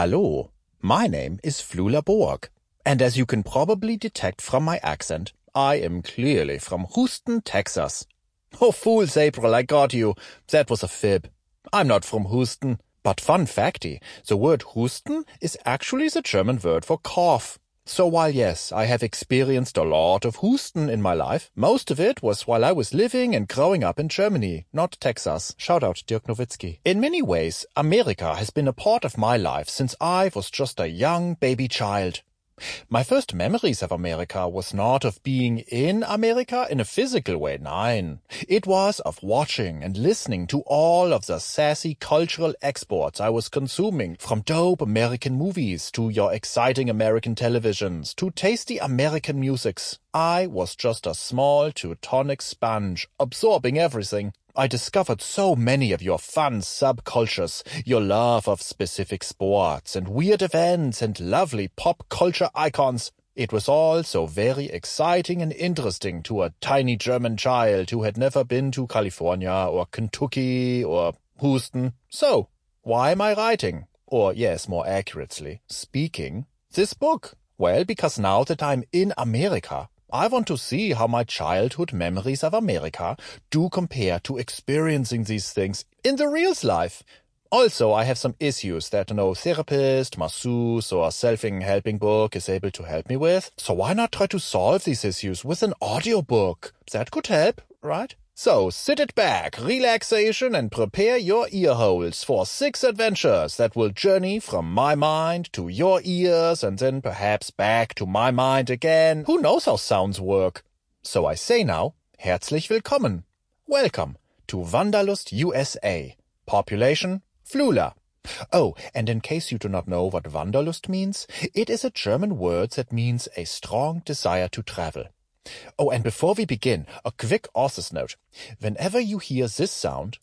Hello, my name is Flula Borg, and as you can probably detect from my accent, I am clearly from Houston, Texas. Oh, fools, April, I got you. That was a fib. I'm not from Houston. But fun facty, the word Houston is actually the German word for cough. So while yes, I have experienced a lot of Houston in my life, most of it was while I was living and growing up in Germany, not Texas. Shout out Dirk Nowitzki. In many ways, America has been a part of my life since I was just a young baby child. My first memories of America was not of being in America in a physical way, nein. It was of watching and listening to all of the sassy cultural exports I was consuming, from dope American movies to your exciting American televisions to tasty American musics. I was just a small Teutonic sponge, absorbing everything. I discovered so many of your fun subcultures, your love of specific sports and weird events and lovely pop culture icons. It was all so very exciting and interesting to a tiny German child who had never been to California or Kentucky or Houston. So, why am I writing? Or yes, more accurately, speaking this book? Well, because now that I'm in America, I want to see how my childhood memories of America do compare to experiencing these things in the real life. Also, I have some issues that no therapist, masseuse, or self-helping book is able to help me with. So why not try to solve these issues with an audiobook? That could help, right? So sit it back, relaxation, and prepare your ear holes for six adventures that will journey from my mind to your ears and then perhaps back to my mind again. Who knows how sounds work? So I say now, herzlich willkommen. Welcome to Wanderlust USA. Population, Flula. Oh, and in case you do not know what Wanderlust means, it is a German word that means a strong desire to travel. Oh, and before we begin, a quick author's note. Whenever you hear this sound,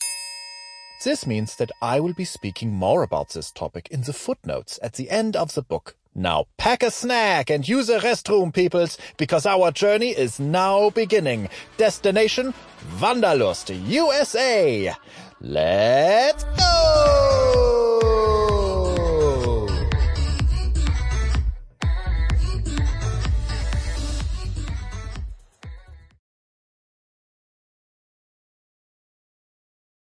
this means that I will be speaking more about this topic in the footnotes at the end of the book. Now pack a snack and use a restroom, peoples, because our journey is now beginning. Destination Wanderlust, USA. Let's go!